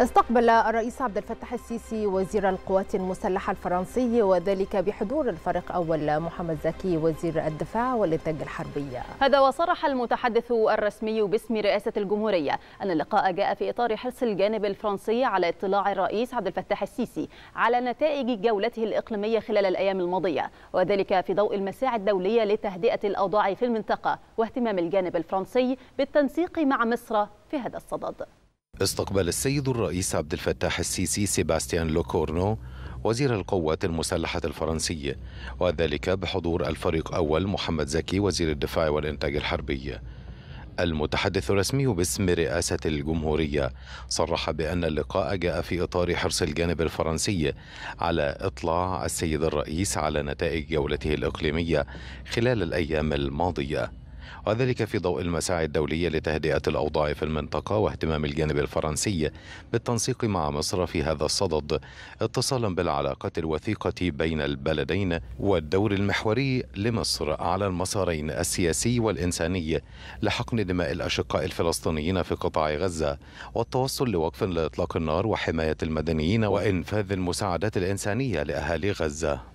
استقبل الرئيس عبد الفتاح السيسي وزير القوات المسلحة الفرنسي وذلك بحضور الفريق أول محمد زكي وزير الدفاع والإنتاج الحربي هذا وصرح المتحدث الرسمي باسم رئاسة الجمهورية أن اللقاء جاء في إطار حرص الجانب الفرنسي على اطلاع الرئيس عبد الفتاح السيسي على نتائج جولته الإقليمية خلال الأيام الماضية وذلك في ضوء المساعي الدولية لتهدئة الأوضاع في المنطقة واهتمام الجانب الفرنسي بالتنسيق مع مصر في هذا الصدد استقبل السيد الرئيس عبد الفتاح السيسي سيباستيان لوكورنو وزير القوات المسلحة الفرنسي وذلك بحضور الفريق أول محمد زكي وزير الدفاع والإنتاج الحربي المتحدث الرسمي باسم رئاسة الجمهورية صرح بأن اللقاء جاء في إطار حرص الجانب الفرنسي على إطلاع السيد الرئيس على نتائج جولته الإقليمية خلال الأيام الماضية وذلك في ضوء المساعي الدولية لتهدئة الأوضاع في المنطقة واهتمام الجانب الفرنسي بالتنسيق مع مصر في هذا الصدد اتصالا بالعلاقات الوثيقة بين البلدين والدور المحوري لمصر على المسارين السياسي والإنساني لحقن دماء الأشقاء الفلسطينيين في قطاع غزة والتوصل لوقف لإطلاق النار وحماية المدنيين وإنفاذ المساعدات الإنسانية لأهالي غزة